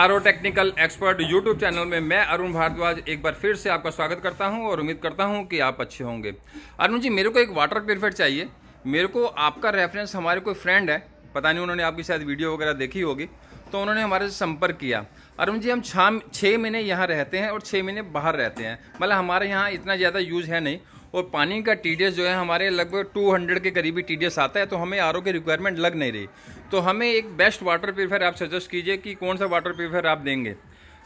are technical expert YouTube channel में मैं अरुण भारद्वाज एक बार फिर से आपका स्वागत करता हूं और उम्मीद करता हूं कि आप अच्छे होंगे अरुण जी मेरे को एक वाटर प्योरीफायर चाहिए मेरे को आपका रेफरेंस हमारे कोई फ्रेंड है पता नहीं उन्होंने आपकी शायद वीडियो वगैरह देखी होगी तो उन्होंने हमारे से संपर्क किया अरुण जी हम छः छः महीने यहाँ रहते हैं और छः महीने बाहर रहते हैं मतलब हमारे यहाँ इतना ज़्यादा यूज़ है नहीं और पानी का टी जो है हमारे लगभग हंड्रेड के करीबी टी आता है तो हमें आर की रिक्वायरमेंट लग नहीं रही तो हमें एक बेस्ट वाटर प्योरीफायर आप सजेस्ट कीजिए कि कौन सा वाटर प्योरीफायर आप देंगे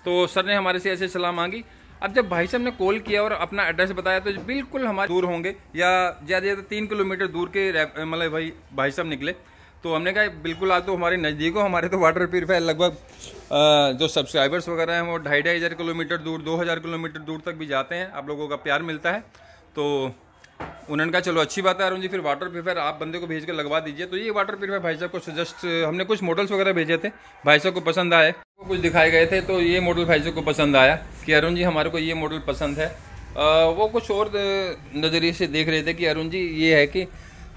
तो सर ने हमारे से ऐसे सलाह मांगी अब जब भाई साहब ने कॉल किया और अपना एड्रेस बताया तो बिल्कुल हमारे दूर होंगे या ज़्यादा ज़्यादा तीन किलोमीटर दूर के मतलब भाई भाई साहब निकले तो हमने कहा बिल्कुल आ तो हमारे नज़दीक हो हमारे तो वाटर प्योरीफायर लगभग जो सब्सक्राइबर्स वगैरह हैं वो ढाई ढाई हज़ार किलोमीटर दूर दो हज़ार किलोमीटर दूर तक भी जाते हैं आप लोगों का प्यार मिलता है तो उन्होंने कहा चलो अच्छी बात है अरुण जी फिर वाटर प्योरीफायर आप बंदे को भेज कर लगवा दीजिए तो ये वाटर प्योरीफायर भाई साहब को सजेस्ट हमने कुछ मॉडल्स वगैरह भेजे थे भाई साहब को पसंद आए कुछ दिखाए गए थे तो ये मॉडल भाई साहब को पसंद आया कि अरुण जी हमारे को ये मॉडल पसंद है वो कुछ और नज़रिए से देख रहे थे कि अरुण जी ये है कि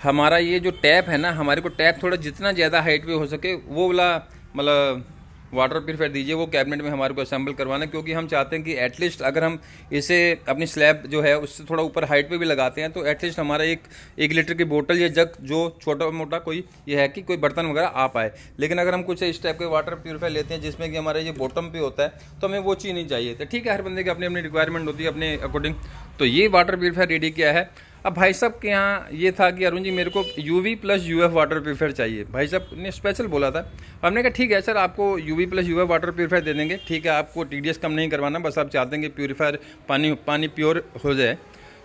हमारा ये जो टैप है ना हमारे को टैप थोड़ा जितना ज़्यादा हाइट पे हो सके वो वाला मतलब वाटर प्योरीफायर दीजिए वो कैबिनेट में हमारे को असेंबल करवाना क्योंकि हम चाहते हैं कि एटलीस्ट अगर हम इसे अपनी स्लैब जो है उससे थोड़ा ऊपर हाइट पे भी लगाते हैं तो एटलीस्ट हमारा एक एक लीटर की बोतल या जग जो छोटा मोटा कोई ये है कि कोई बर्तन वगैरह आ पाए लेकिन अगर हम कुछ इस टाइप के वाटर प्योरीफायर लेते हैं जिसमें कि हमारा ये बॉटम पर होता है तो हमें वो चीज़ नहीं चाहिए तो ठीक है हर बंदे की अपनी अपनी रिक्वायरमेंट होती है अपने अकॉर्डिंग तो ये वाटर प्योरीफायर रेडी किया है अब भाई साहब के यहाँ ये था कि अरुण जी मेरे को U V plus U F water purifier चाहिए भाई साहब ने स्पेशल बोला था हमने कहा ठीक है सर आपको U V plus U F water purifier दे देंगे ठीक है आपको टी डी एस कम नहीं करवाना बस आप चाहते हैं कि प्योरीफायर पानी पानी प्योर हो जाए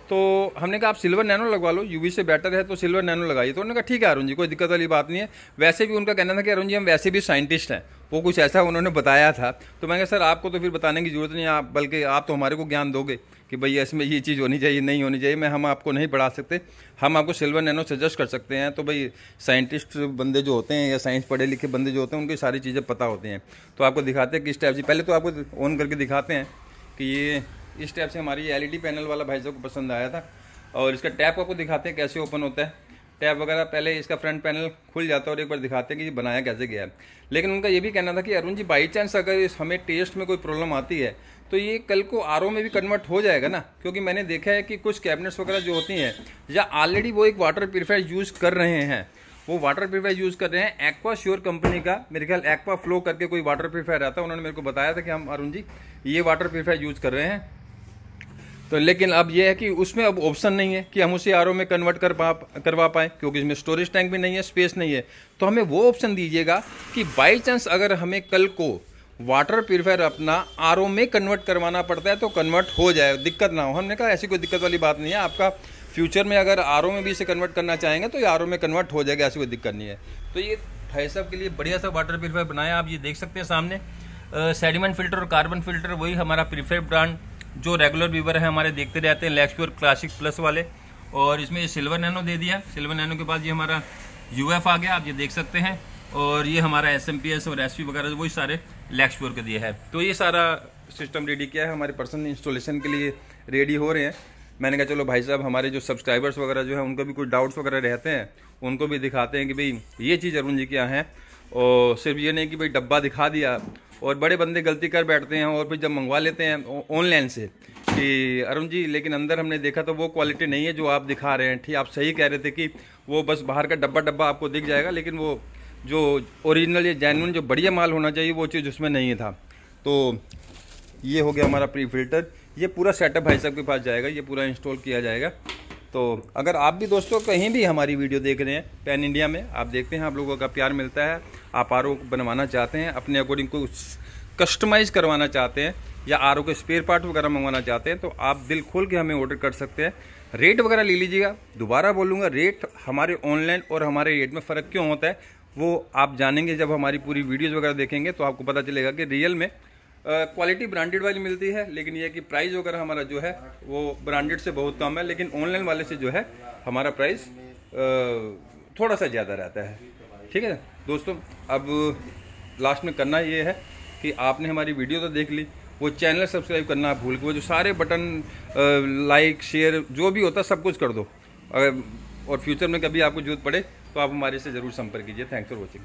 तो हमने कहा आप सिल्वर नैनो लगवा लो यूवी से बेटर है तो सिल्वर नैनो लगाइए तो उन्होंने कहा ठीक है अरुण जी कोई दिक्कत वाली बात नहीं है वैसे भी उनका कहना था कि अरुण जी हम वैसे भी साइंटिस्ट हैं वो कुछ ऐसा उन्होंने बताया था तो मैं कहा सर आपको तो फिर बताने की ज़रूरत नहीं आप बल्कि आप तो हमारे को ज्ञान दोगे कि भाई इसमें ये चीज़ होनी चाहिए नहीं होनी चाहिए मैं हम आपको नहीं पढ़ा सकते हम आपको सिल्वर नैनो सजेस्ट कर सकते हैं तो भाई साइंटिस्ट बंदे जो होते हैं या साइंस पढ़े लिखे बंदे जो होते हैं उनकी सारी चीज़ें पता होती हैं तो आपको दिखाते हैं किस टाइप से पहले तो आपको ऑन करके दिखाते हैं कि ये इस टाइप से हमारी एल पैनल वाला भाई साहब को पसंद आया था और इसका टैप आपको दिखाते हैं कैसे ओपन होता है टैब वगैरह पहले इसका फ्रंट पैनल खुल जाता है और एक बार दिखाते हैं कि ये बनाया कैसे गया है लेकिन उनका ये भी कहना था कि अरुण जी बाई चांस अगर इस हमें टेस्ट में कोई प्रॉब्लम आती है तो ये कल को आर में भी कन्वर्ट हो जाएगा ना क्योंकि मैंने देखा है कि कुछ कैबिनेट्स वगैरह जो होती हैं या ऑलरेडी वो एक वाटर प्योरीफायर यूज़ कर रहे हैं वो वाटर प्योरीफायर यूज़ कर रहे हैं एक्वा श्योर कंपनी का मेरे ख्याल एक्वा फ्लो करके कोई वाटर प्योरीफायर आता है उन्होंने मेरे को बताया था कि हम अरुण जी ये वाटर प्योरीफायर यूज़ कर रहे हैं तो लेकिन अब यह है कि उसमें अब ऑप्शन नहीं है कि हम उसे आर में कन्वर्ट कर पा करवा पाएँ क्योंकि इसमें स्टोरेज टैंक भी नहीं है स्पेस नहीं है तो हमें वो ऑप्शन दीजिएगा कि बाई चांस अगर हमें कल को वाटर प्योरीफायर अपना आर में कन्वर्ट करवाना पड़ता है तो कन्वर्ट हो जाए दिक्कत ना हो हमने कहा ऐसी कोई दिक्कत वाली बात नहीं है आपका फ्यूचर में अगर आर में भी इसे कन्वर्ट करना चाहेंगे तो ये आर में कन्वर्ट हो जाएगा ऐसी कोई दिक्कत नहीं है तो ये फैसअप के लिए बढ़िया सा वाटर प्योरीफायर बनाया आप ये देख सकते हैं सामने सेडिमेंट फिल्टर और कार्बन फिल्टर वही हमारा प्रीफेयर ब्रांड जो रेगुलर व्यूवर है हमारे देखते रहते हैं लैक्सप्योर क्लासिक प्लस वाले और इसमें ये सिल्वर नैनो दे दिया सिल्वर नैनो के बाद ये हमारा यू आ गया आप ये देख सकते हैं और ये हमारा एस और एस वगैरह वही सारे लैक्सप्योर के दिए है तो ये सारा सिस्टम रेडी किया है हमारे पर्सनल इंस्टॉलेशन के लिए रेडी हो रहे हैं मैंने कहा चलो भाई साहब हमारे जो सब्सक्राइबर्स वगैरह जो है उनको भी कुछ डाउट्स वगैरह रहते हैं उनको भी दिखाते हैं कि भाई ये चीज़ अरुण जी क्या है और सिर्फ ये नहीं कि भाई डब्बा दिखा दिया और बड़े बंदे गलती कर बैठते हैं और फिर जब मंगवा लेते हैं ऑनलाइन से कि अरुण जी लेकिन अंदर हमने देखा तो वो क्वालिटी नहीं है जो आप दिखा रहे हैं ठीक आप सही कह रहे थे कि वो बस बाहर का डब्बा डब्बा आपको दिख जाएगा लेकिन वो जो ओरिजिनल या जैनवन जो बढ़िया माल होना चाहिए वो चीज़ उसमें नहीं था तो ये हो गया हमारा प्री फिल्टर ये पूरा सेटअप भाई साहब के पास जाएगा ये पूरा इंस्टॉल किया जाएगा तो अगर आप भी दोस्तों कहीं भी हमारी वीडियो देख रहे हैं पैन इंडिया में आप देखते हैं आप लोगों का प्यार मिलता है आप आर बनवाना चाहते हैं अपने अकॉर्डिंग को कस्टमाइज़ करवाना चाहते हैं या आर के स्पेयर पार्ट वगैरह मंगवाना चाहते हैं तो आप दिल खोल के हमें ऑर्डर कर सकते हैं रेट वगैरह ले लीजिएगा दोबारा बोलूँगा रेट हमारे ऑनलाइन और हमारे रेट में फ़र्क क्यों होता है वो आप जानेंगे जब हमारी पूरी वीडियोज़ वगैरह देखेंगे तो आपको पता चलेगा कि रियल में क्वालिटी ब्रांडेड वाली मिलती है लेकिन यह कि प्राइस वगैरह हमारा जो है वो ब्रांडेड से बहुत कम है लेकिन ऑनलाइन वाले से जो है हमारा प्राइस थोड़ा सा ज़्यादा रहता है ठीक है दोस्तों अब लास्ट में करना ये है कि आपने हमारी वीडियो तो देख ली वो चैनल सब्सक्राइब करना भूल के वो जो सारे बटन लाइक शेयर जो भी होता सब कुछ कर दो अगर और फ्यूचर में कभी आपको जरूरत पड़े तो आप हमारे से ज़रूर संपर्क कीजिए थैंक्स फॉर वॉचिंग